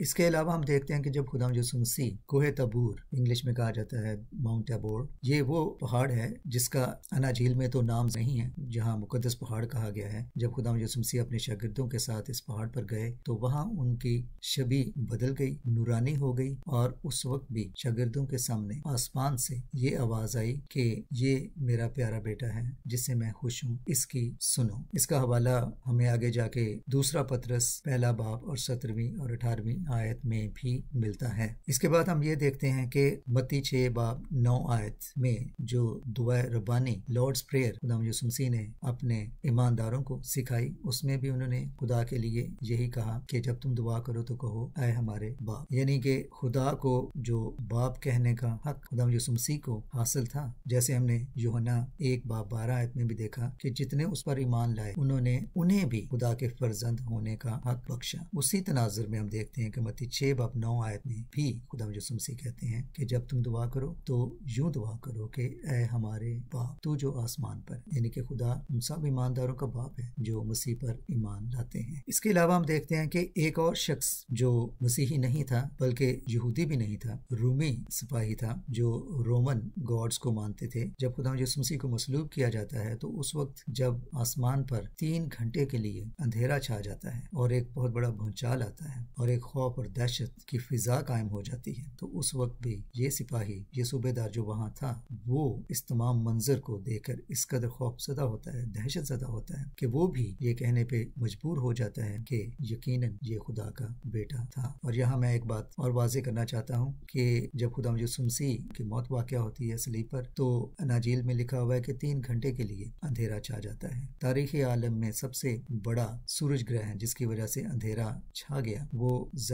इसके अलावा हम देखते हैं कि जब खुदाम यसु मसीह कोहे तबूर इंग्लिश में कहा जाता है माउंट एबोर ये वो पहाड़ है जिसका अना झील में तो नाम नहीं है जहाँ मुकदस पहाड़ कहा गया है जब खुदाम जसुमसी मसीह अपने शागिदों के साथ इस पहाड़ पर गए तो वहाँ उनकी छबी बदल गई नूरानी हो गई और उस वक्त भी शागिदों के सामने आसमान से ये आवाज आई कि ये मेरा प्यारा बेटा है जिससे मैं खुश हूँ इसकी सुनो इसका हवाला हमें आगे जाके दूसरा पत्रस पहला बाप और सत्रहवीं और अठारहवीं आयत में भी मिलता है इसके बाद हम ये देखते हैं कि बत्ती छे बाब नौ आयत में जो दुआ रबानी लॉर्ड्स प्रेयर गुदाम यूसुमसी ने अपने ईमानदारों को सिखाई उसमें भी उन्होंने खुदा के लिए यही कहा कि जब तुम दुआ करो तो कहो आए हमारे बाप यानी कि खुदा को जो बाप कहने का हक गुदाम यूसुमसी को हासिल था जैसे हमने योहना एक बाप बारह आयत में भी देखा कि जितने उस पर ईमान लाए उन्होंने उन्हें भी खुदा के फर्जंद होने का हक बख्शा उसी तनाजर में हम देखते हैं के छः बाप नौ आयत में भी खुदा यसु कहते हैं कि जब तुम दुआ करो तो यूं दुआ करो कि ए हमारे बाप तू जो आसमान पर यानी कि खुदा हम सब ईमानदारों का बाप है जो मसीह पर ईमान लाते हैं इसके अलावा हम देखते हैं कि एक और शख्स जो मसीही नहीं था बल्कि यहूदी भी नहीं था रूमी सिपाही था जो रोमन गॉड्स को मानते थे जब खुदा यसु को मसलूब किया जाता है तो उस वक्त जब आसमान पर तीन घंटे के लिए अंधेरा छा जाता है और एक बहुत बड़ा भूचाल आता है और एक खौफ खौफ और दहशत की फिजा कायम हो जाती है तो उस वक्त भी ये सिपाही ये सूबेदार जो वहाँ था वो इस तमाम मंजर को देखकर इस कदर खौफजदा होता है दहशत जदा होता है कि वो भी ये कहने पे मजबूर हो जाता है कि यकीन ये खुदा का बेटा था और यहाँ मैं एक बात और वाजे करना चाहता हूँ कि जब खुदा मजूसमसी की मौत वाक़ होती है स्लीपर तो अनाजील में लिखा हुआ है कि तीन घंटे के लिए अंधेरा छा जाता है तारीख आलम में सबसे बड़ा सूरज ग्रहण जिसकी वजह से अंधेरा छा गया वो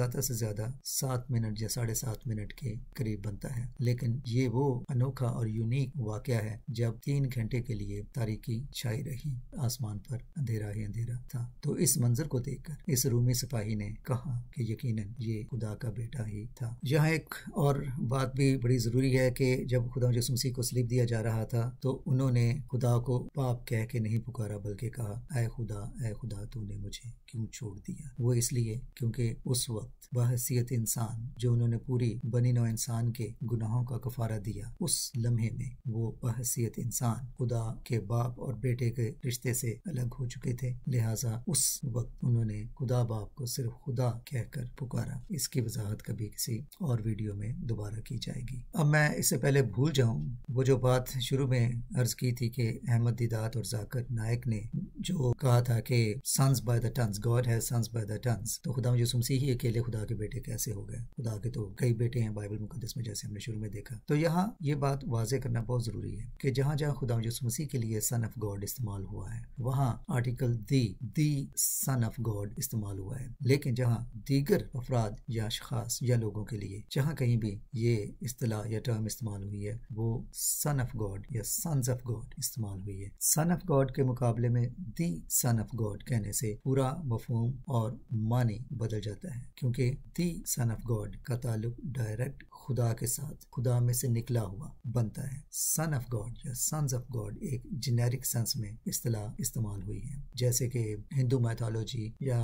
ज़्यादा से ज़्यादा सात मिनट या साढ़े सात मिनट के करीब बनता है लेकिन ये वो अनोखा और यूनिक वाक़ है जब तीन घंटे के लिए तारीखी छाई रही आसमान पर अंधेरा ही अंधेरा था तो इस मंजर को देखकर इस रूमी सिपाही ने कहा कि यकीन ये खुदा का बेटा ही था यहाँ एक और बात भी बड़ी ज़रूरी है कि जब खुदा जसूसी को स्लिप दिया जा रहा था तो उन्होंने खुदा को पाप कह के नहीं पुकारा बल्कि कहा ए खुदा ए खुदा तूने मुझे क्यों छोड़ दिया वो इसलिए क्योंकि उस वक्त बहसीत इंसान जो उन्होंने पूरी बनी नौ इंसान के गुनाहों का कफारा दिया उस लम्हे में वो बहसीत इंसान खुदा के बाप और बेटे के रिश्ते से अलग हो चुके थे लिहाजा उस वक्त उन्होंने खुदा बाप को सिर्फ खुदा कहकर पुकारा इसकी वजाहत कभी किसी और वीडियो में दोबारा की जाएगी अब मैं इससे पहले भूल जाऊँ वो जो बात शुरू में अर्ज की थी कि अहमद दिदात और जाकर नायक ने जो कहा था कि sons by the tons God है सन्स बाय द तो खुदा यसुम मसीह ही अकेले खुदा के बेटे कैसे हो गए खुदा के तो कई बेटे हैं बाइबल मुकदस में जैसे हमने शुरू में देखा तो यहाँ ये बात वाजे करना बहुत जरूरी है कि जहाँ जहाँ खुदा यसु मसीह के लिए सन ऑफ गॉड इस्तेमाल हुआ है वहाँ article the the son of God इस्तेमाल हुआ है लेकिन जहाँ दीगर अफराद या अशास या लोगों के लिए जहाँ कहीं भी ये अतलाह या टर्म इस्तेमाल हुई है वो सन ऑफ गॉड या सन्स ऑफ गॉड इस्तेमाल हुई है सन ऑफ गॉड के मुकाबले में दी सन ऑफ गॉड कहने से पूरा मफहम और मानी बदल जाता है क्योंकि दी सन ऑफ गॉड का ताल्लुक डायरेक्ट खुदा के साथ खुदा में से निकला हुआ बनता है सन ऑफ गॉड या सन्स ऑफ गॉड एक जेनेरिक सेंस में इस्तेमाल इस्तेमाल हुई है जैसे कि हिंदू मैथोलॉजी या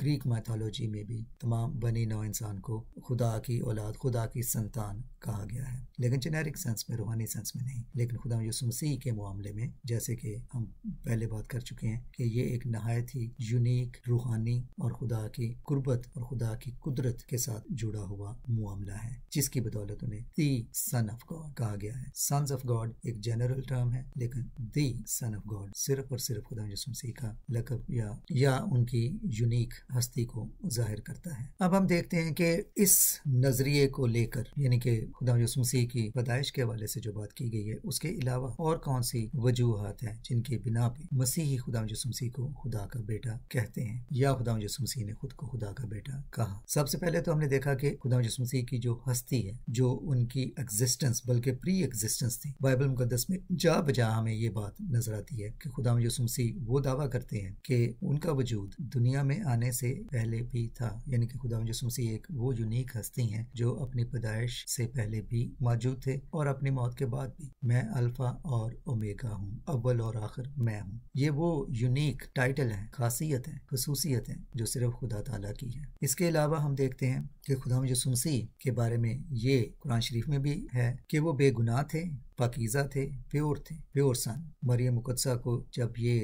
ग्रीक मैथोलॉजी में भी तमाम बनी नौ इंसान को खुदा की औलाद खुदा की संतान कहा गया है लेकिन जेनेरिक सेंस में रूहानी सेंस में नहीं लेकिन खुदा यसु मसीह के मामले में जैसे कि हम पहले बात कर चुके हैं कि ये एक नहायत ही यूनिक रूहानी और खुदा की कुर्बत और खुदा की कुदरत के साथ जुड़ा हुआ मामला है जिसकी बदौलत उन्हें दी सन ऑफ गॉड कहा गया है सन्स ऑफ गॉड एक जनरल टर्म है लेकिन दी सन ऑफ गॉड सिर्फ और सिर्फ खुदा यसु मसीह का लकब या, या उनकी यूनिक हस्ती को जाहिर करता है अब हम देखते हैं कि इस नजरिए को लेकर यानी कि खुदा मसीह की पैदाइश के हवाले से जो बात की गई है उसके अलावा और कौन सी वजूहत हैं जिनके बिना पे मसीही खुदा मसीह को खुदा का बेटा कहते हैं या खुदा मसीह ने खुद को खुदा का बेटा कहा सबसे पहले तो हमने देखा कि खुदा मसीह की जो हस्ती है जो उनकी एग्जिस्टेंस बल्कि प्री एग्जिस्टेंस थी बाइबल मुकदस में जा बजा हमें ये बात नजर आती है कि खुदा मसीह वो दावा करते हैं कि उनका वजूद दुनिया में आने से पहले भी था यानी कि खुदा मसीह एक वो यूनिक हस्ती है जो अपनी पैदाइश से पहले पहले भी मौजूद थे और अपनी मौत के बाद भी मैं अल्फा और ओमेगा हूँ अव्वल और आखिर मैं हूँ ये वो यूनिक टाइटल है खासियत है खसूसियत है जो सिर्फ खुदा तला की है इसके अलावा हम देखते हैं कि खुदा सुनसी के बारे में ये कुरान शरीफ में भी है कि वो बेगुनाह थे पाकिज़ा थे प्योर थे प्योर सन मरियम मुकदसा को जब ये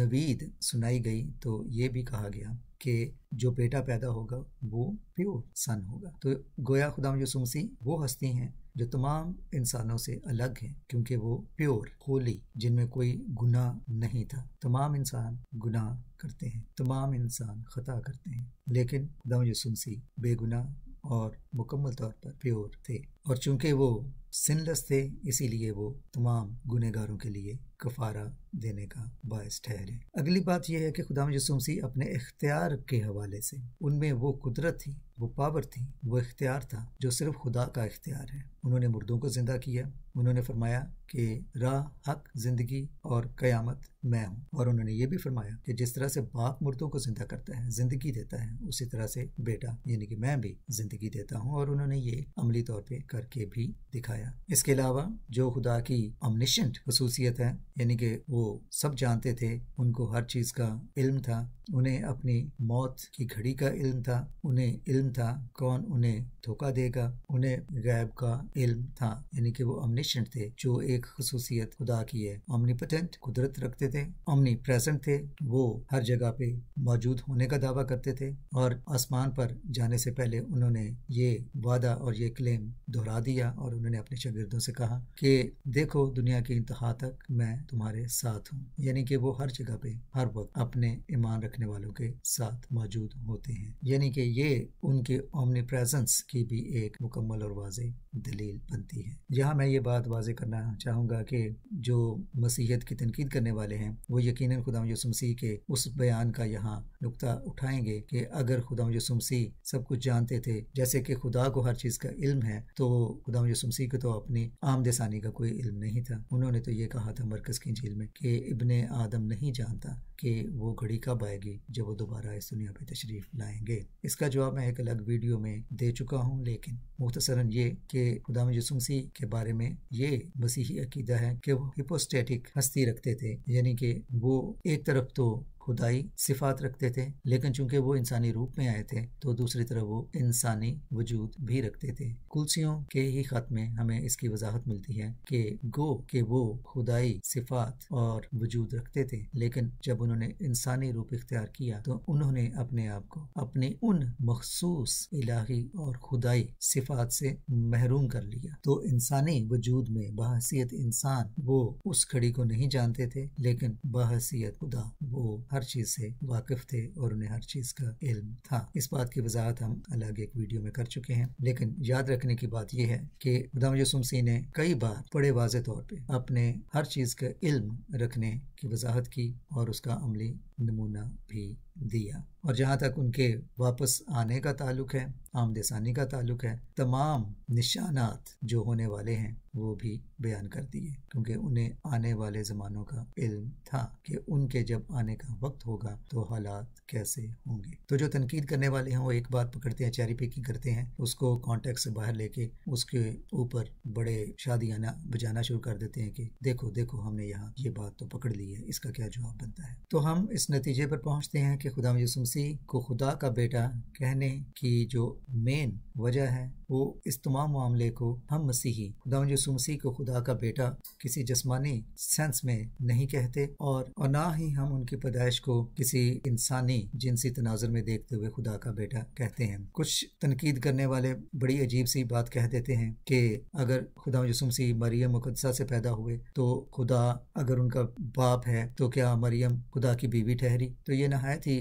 नवीद सुनाई गई तो ये भी कहा गया कि जो बेटा पैदा होगा वो प्योर सन होगा तो गोया खुदाम यूसुमसी वो हस्ती हैं जो तमाम इंसानों से अलग हैं क्योंकि वो प्योर होली जिनमें कोई गुनाह नहीं था तमाम इंसान गुनाह करते हैं तमाम इंसान खता करते हैं लेकिन खुदाम यूसुमसी मसीह बेगुनाह और मुकम्मल तौर पर प्योर थे और चूंकि वो सिनलेस थे इसीलिए वो तमाम गुनहगारों के लिए कफारा देने का बायस ठहरे अगली बात यह है कि खुदा यसुमसी अपने इख्तियार के हवाले से उनमें वो कुदरत थी वो पावर थी वो इख्तियार था जो सिर्फ खुदा का इख्तियार है उन्होंने मुर्दों को जिंदा किया उन्होंने फरमाया कि राह हक जिंदगी और कयामत मैं हूँ और उन्होंने ये भी फरमाया कि जिस तरह से बाप मुर्दों को जिंदा करता है जिंदगी देता है उसी तरह से बेटा यानी कि मैं भी जिंदगी देता हूँ और उन्होंने ये अमली तौर पर करके भी दिखाया इसके अलावा जो खुदा की अमनिशंट खसूसियत है यानी कि वो सब जानते थे उनको हर चीज़ का इल्म था उन्हें अपनी मौत की घड़ी का इल्म था उन्हें इल्म था कौन उन्हें धोखा देगा उन्हें गैब का इल्म था यानी कि वो अमनिशेंट थे जो एक खसूसियत खुदा की है ऑमनीपटेंट कुदरत रखते थे अमनी प्रेजेंट थे वो हर जगह पे मौजूद होने का दावा करते थे और आसमान पर जाने से पहले उन्होंने ये वादा और ये क्लेम दोहरा दिया और उन्होंने अपने शागिर्दों से कहा कि देखो दुनिया की इंतहा तक मैं तुम्हारे साथ हूँ यानी कि वो हर जगह पे हर वक्त अपने ईमान रखने वालों के साथ मौजूद होते हैं यानी कि ये उनके ओमनी प्रेजेंस की भी एक मुकम्मल और वाज दलील बनती है यहाँ मैं ये बात वाज करना चाहूंगा कि जो मसीहत की तनकीद करने वाले हैं वो यकीन खुदा यसुमसी के उस बयान का यहाँ नुकता उठाएंगे कि अगर खुदा यसुमसी सब कुछ जानते थे जैसे कि खुदा को हर चीज का इल्म है तो खुदा यसुमसी को तो अपनी आमदेसानी का कोई इल्म नहीं था उन्होंने तो ये कहा था मरकज मुकदस की झील में कि इबन आदम नहीं जानता कि वो घड़ी कब आएगी जब वो दोबारा इस दुनिया पर तशरीफ लाएंगे इसका जवाब मैं एक अलग वीडियो में दे चुका हूँ लेकिन मुख्तसरन ये कि खुदा यसुमसी के बारे में ये मसीही अकीदा है कि वो हिपोस्टेटिक हस्ती रखते थे यानी कि वो एक तरफ तो खुदाई सिफात रखते थे लेकिन चूंकि वो इंसानी रूप में आए थे तो दूसरी तरफ वो इंसानी वजूद भी रखते थे कुलसियों के ही खत में हमें इसकी वजाहत मिलती है कि गो के वो खुदाई सिफात और वजूद रखते थे लेकिन जब उन्होंने इंसानी रूप इख्तियार किया तो उन्होंने अपने आप को अपने उन मखसूस इलाही और खुदाई सिफात से महरूम कर लिया तो इंसानी वजूद में बहसीत इंसान वो उस खड़ी को नहीं जानते थे लेकिन बहसीत खुदा वो हर चीज से वाकिफ थे और उन्हें हर चीज का इल्म था इस बात की वजाहत हम अलग एक वीडियो में कर चुके हैं लेकिन याद रखने की बात यह है कि गुदाम यूसुमसी ने कई बार बड़े वाज तौर पर अपने हर चीज का इल्म रखने की वजाहत की और उसका अमली नमूना भी दिया और जहाँ तक उनके वापस आने का ताल्लुक है आमदेसानी का ताल्लुक है तमाम निशानात जो होने वाले हैं वो भी बयान कर दिए क्योंकि उन्हें आने वाले ज़मानों का इल्म था कि उनके जब आने का वक्त होगा तो हालात कैसे होंगे तो जो तनकीद करने वाले हैं वो एक बात पकड़ते हैं चैरी पिकिंग करते हैं उसको कॉन्टेक्ट से बाहर लेके उसके ऊपर बड़े शादियाना बजाना शुरू कर देते हैं कि देखो देखो हमने यहाँ ये बात तो पकड़ ली है इसका क्या जवाब बनता है तो हम इस नतीजे पर पहुंचते हैं कि खुदा यसुमसी को खुदा का बेटा कहने की जो मेन वजह है वो इस तमाम मामले को हम मसीही खुदा यसु मसीह को खुदा का बेटा किसी जसमानी सेंस में नहीं कहते और और ना ही हम उनकी पैदाइश को किसी इंसानी जिनसी तनाजर में देखते हुए खुदा का बेटा कहते हैं कुछ तनकीद करने वाले बड़ी अजीब सी बात कह देते हैं कि अगर खुदा यसु मसीह मरियम मुकदसा से पैदा हुए तो खुदा अगर उनका बाप है तो क्या मरियम खुदा की बीवी ठहरी तो ये नहायत ही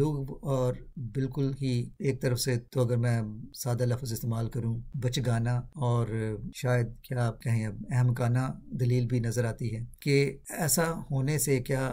लोग और बिल्कुल ही एक तरफ से तो अगर मैं सादा लफ्ज इस्तेमाल इस्तेमाल करूँ बचगाना और शायद क्या आप कहें अब अहमकाना दलील भी नज़र आती है कि ऐसा होने से क्या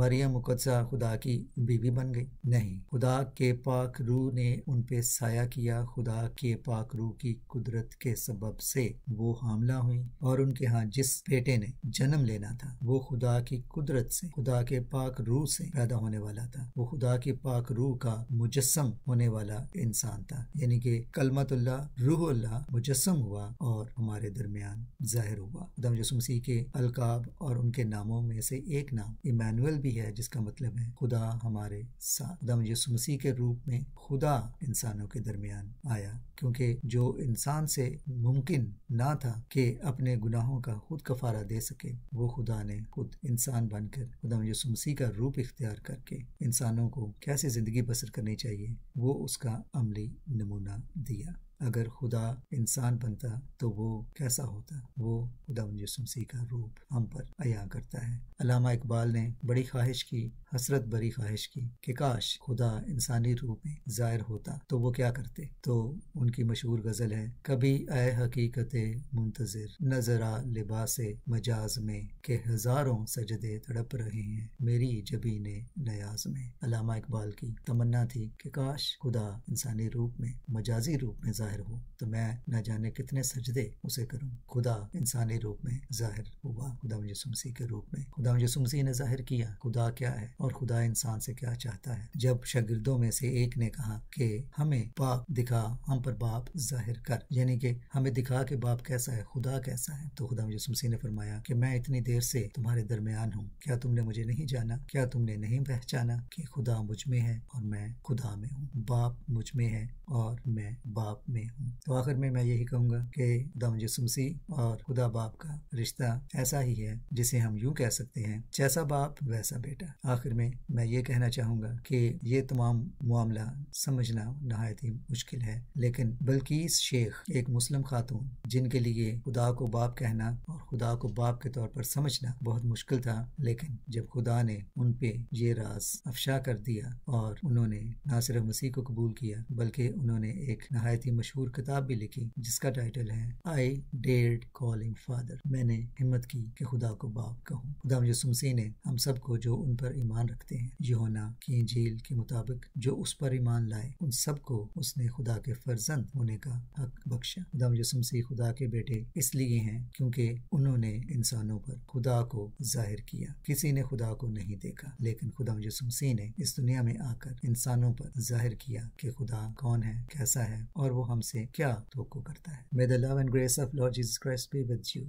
मरियम मुकदसा खुदा की बीवी बन गई नहीं खुदा के पाक रू ने उन पे साया किया खुदा के पाक रू की कुदरत के सबब से वो हमला हुई और उनके यहाँ जिस बेटे ने जन्म लेना था वो खुदा की कुदरत से खुदा के पाक रू से पैदा होने वाला था वो खुदा के पाक रू का मुजस्म होने वाला इंसान था यानी कि कलमतुल्ला रूहल्ला मुजस्म हुआ और हमारे दरमियान जाहिर हुआ खुदा मसीह के अलकाब और उनके नामों में से एक नाम इमानुअल भी है जिसका मतलब है खुदा हमारे साथ खुदा मसीह के रूप में खुदा इंसानों के दरमियान आया क्योंकि जो इंसान से मुमकिन ना था कि अपने गुनाहों का खुद कफारा दे सके वो खुदा ने खुद इंसान बनकर खुदा मसीह का रूप इख्तियार करके इंसानों को कैसे जिंदगी बसर करनी चाहिए वो उसका अमली नमूना दिया अगर खुदा इंसान बनता तो वो कैसा होता वो खुदा मसीह का रूप हम पर अया करता है अलामा इकबाल ने बड़ी ख्वाहिश की हसरत बड़ी ख्वाहिश की कि काश खुदा इंसानी रूप में जाहिर होता तो वो क्या करते तो उनकी मशहूर गजल है कभी अय हकीकत मुंतजर नजरा लिबास मजाज में के हजारों सजदे तड़प रहे हैं मेरी जबी ने नयाज में अलामा इकबाल की तमन्ना थी कि काश खुदा इंसानी रूप में मजाजी रूप में जाहिर जाहिर हो तो मैं न जाने कितने सजदे उसे करूँ खुदा इंसानी रूप में जाहिर हुआ खुदा यसु मसीह के रूप में खुदा यसु मसीह ने जाहिर किया खुदा क्या है और खुदा इंसान से क्या चाहता है जब शगिर्दों में से एक ने कहा कि हमें बाप दिखा हम पर बाप जाहिर कर यानी कि हमें दिखा के बाप कैसा है खुदा कैसा है तो खुदा यसु मसीह ने फरमाया कि मैं इतनी देर से तुम्हारे दरमियान हूँ क्या तुमने मुझे नहीं जाना क्या तुमने नहीं पहचाना कि खुदा मुझ में है और मैं खुदा में हूँ बाप मुझ में है और मैं बाप में हूँ तो आखिर में मैं यही कहूँगा कि खुदा जसूसी और खुदा बाप का रिश्ता ऐसा ही है जिसे हम यूं कह सकते हैं जैसा बाप वैसा बेटा आखिर में मैं ये कहना चाहूँगा कि ये तमाम मामला समझना नहायत ही मुश्किल है लेकिन बल्कि शेख एक मुस्लिम खातून जिनके लिए खुदा को बाप कहना और खुदा को बाप के तौर पर समझना बहुत मुश्किल था लेकिन जब खुदा ने उन पे ये राज अफशा कर दिया और उन्होंने ना सिर्फ मसीह को कबूल किया बल्कि उन्होंने एक नहायत ही मशहूर किताब भी लिखी जिसका टाइटल है आई डेड कॉलिंग फादर मैंने हिम्मत की कि खुदा को बाप कहूँ खुदा यसुमसी ने हम सबको जो उन पर ईमान रखते हैं योना की झील के मुताबिक जो उस पर ईमान लाए उन सबको उसने खुदा के फर्जंद होने का हक बख्शा खुदा यसुमसी खुदा के बेटे इसलिए हैं क्योंकि उन्होंने इंसानों पर खुदा को जाहिर किया किसी ने खुदा को नहीं देखा लेकिन खुदा यसुमसी ने इस दुनिया में आकर इंसानों पर जाहिर जिक्र किया कि खुदा कौन है कैसा है और वो हमसे क्या तो करता है may the love and grace of Lord Jesus Christ be with you